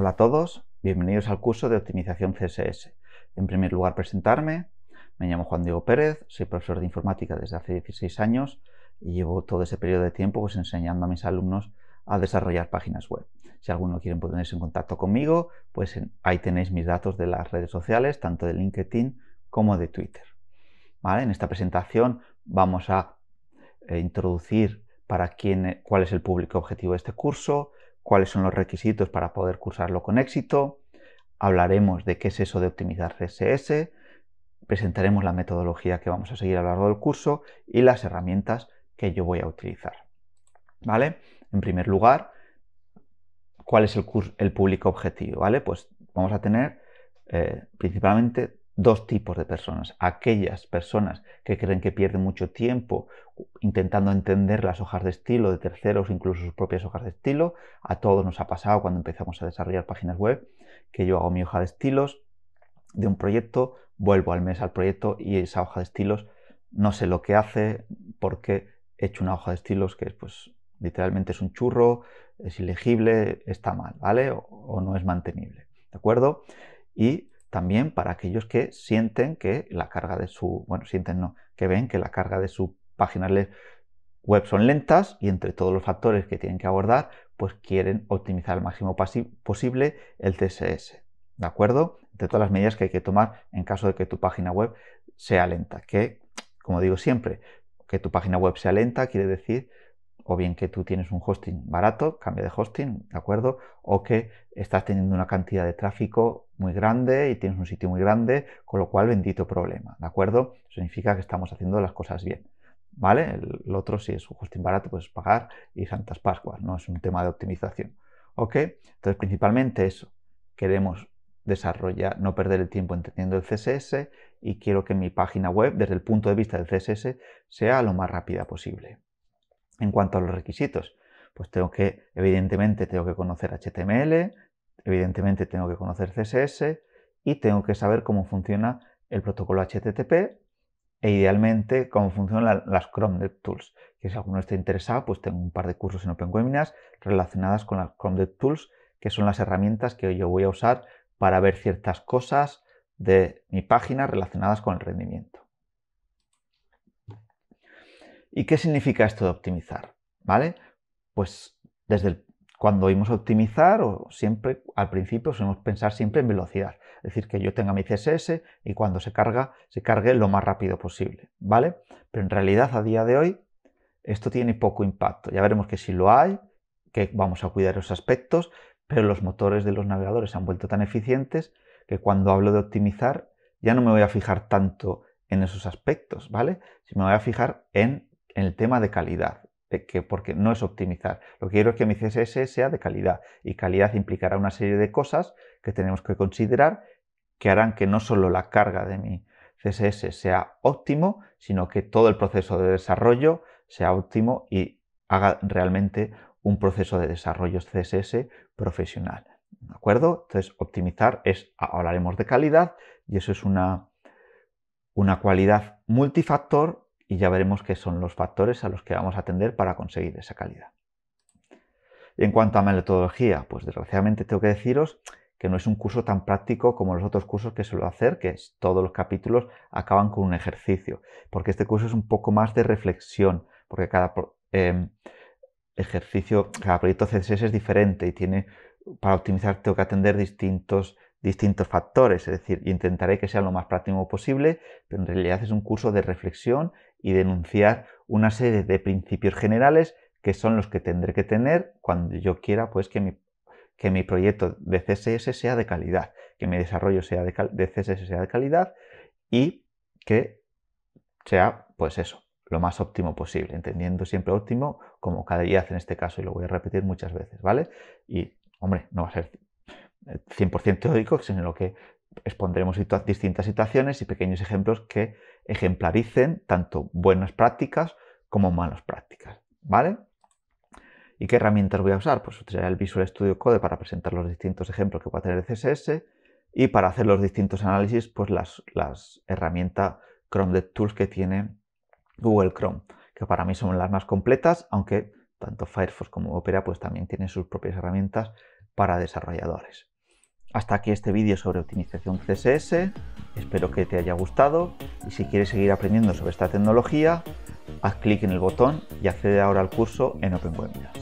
Hola a todos, bienvenidos al curso de optimización CSS. En primer lugar, presentarme. Me llamo Juan Diego Pérez, soy profesor de informática desde hace 16 años y llevo todo ese periodo de tiempo pues, enseñando a mis alumnos a desarrollar páginas web. Si alguno quiere ponerse en contacto conmigo, pues ahí tenéis mis datos de las redes sociales, tanto de LinkedIn como de Twitter. En esta presentación vamos a eh, introducir para quién, cuál es el público objetivo de este curso, cuáles son los requisitos para poder cursarlo con éxito, hablaremos de qué es eso de optimizar CSS, presentaremos la metodología que vamos a seguir a lo largo del curso y las herramientas que yo voy a utilizar. ¿Vale? En primer lugar, ¿cuál es el, curso, el público objetivo? ¿Vale? Pues vamos a tener eh, principalmente dos tipos de personas. Aquellas personas que creen que pierden mucho tiempo intentando entender las hojas de estilo de terceros, incluso sus propias hojas de estilo. A todos nos ha pasado cuando empezamos a desarrollar páginas web, que yo hago mi hoja de estilos de un proyecto, vuelvo al mes al proyecto y esa hoja de estilos no sé lo que hace porque he hecho una hoja de estilos que pues literalmente es un churro, es ilegible, está mal, ¿vale? O, no es mantenible, ¿de acuerdo? Y también para aquellos que sienten que la carga de su, bueno, sienten no, que ven que la carga de su página web son lentas y entre todos los factores que tienen que abordar, pues quieren optimizar al máximo posible el CSS. ¿De acuerdo? De todas las medidas que hay que tomar en caso de que tu página web sea lenta. Que, como digo siempre, que tu página web sea lenta quiere decir o bien que tú tienes un hosting barato, cambia de hosting, ¿de acuerdo? O que estás teniendo una cantidad de tráfico muy grande y tienes un sitio muy grande, con lo cual bendito problema, ¿de acuerdo? Significa que estamos haciendo las cosas bien, ¿vale? El, otro, si es un hosting barato, pues pagar y santas pascuas, no es un tema de optimización, ¿ok? Entonces, principalmente eso, queremos desarrollar, no perder el tiempo entendiendo el CSS y quiero que mi página web, desde el punto de vista del CSS, sea lo más rápida posible. En cuanto a los requisitos, pues tengo que, evidentemente, tengo que conocer HTML, evidentemente tengo que conocer CSS y tengo que saber cómo funciona el protocolo HTTP e idealmente cómo funcionan las Chrome DevTools. Que si alguno está interesado, pues tengo un par de cursos en Open Webinars relacionadas con las Chrome DevTools, que son las herramientas que yo voy a usar para ver ciertas cosas de mi página relacionadas con el rendimiento. ¿Y qué significa esto de optimizar? ¿Vale? Pues desde cuando oímos optimizar, o siempre al principio solemos pensar siempre en velocidad. Es decir, que yo tenga mi CSS y cuando se carga, se cargue lo más rápido posible. ¿Vale? Pero en realidad a día de hoy esto tiene poco impacto. Ya veremos que si lo hay, que vamos a cuidar esos aspectos, pero los motores de los navegadores se han vuelto tan eficientes que cuando hablo de optimizar ya no me voy a fijar tanto en esos aspectos, ¿vale? Si me voy a fijar en en el tema de calidad, que, porque no es optimizar. Lo que quiero es que mi CSS sea de calidad y calidad implicará una serie de cosas que tenemos que considerar que harán que no solo la carga de mi CSS sea óptimo, sino que todo el proceso de desarrollo sea óptimo y haga realmente un proceso de desarrollo CSS profesional. ¿De acuerdo? Entonces, optimizar es, hablaremos de calidad y eso es una, una cualidad multifactor y ya veremos qué son los factores a los que vamos a atender para conseguir esa calidad. En cuanto a metodología, pues desgraciadamente tengo que deciros que no es un curso tan práctico como los otros cursos que suelo hacer, que todos los capítulos acaban con un ejercicio, porque este curso es un poco más de reflexión, porque cada em, ejercicio, cada proyecto CSS es diferente y tiene, para optimizar tengo que atender distintos, distintos factores, es decir, intentaré que sea lo más práctico posible, pero en realidad es un curso de reflexión y denunciar una serie de principios generales que son los que tendré que tener cuando yo quiera pues que mi, que mi proyecto de CSS sea de calidad, que mi desarrollo sea de, CSS sea de calidad y que sea pues eso, lo más óptimo posible, entendiendo siempre óptimo como cada día en este caso, y lo voy a repetir muchas veces, ¿vale? Y, hombre, no va a ser 100% teórico, sino que expondremos distintas situaciones y pequeños ejemplos que ejemplaricen tanto buenas prácticas como malas prácticas, ¿vale? ¿Y qué herramientas voy a usar? Pues utilizaré el Visual Studio Code para presentar los distintos ejemplos que a tener CSS y para hacer los distintos análisis, pues las, las herramientas Chrome DevTools que tiene Google Chrome, que para mí son las más completas, aunque tanto Firefox como Opera pues también tienen sus propias herramientas para desarrolladores. Hasta aquí este vídeo sobre optimización CSS, espero que te haya gustado y si quieres seguir aprendiendo sobre esta tecnología, haz clic en el botón y accede ahora al curso en OpenWeb.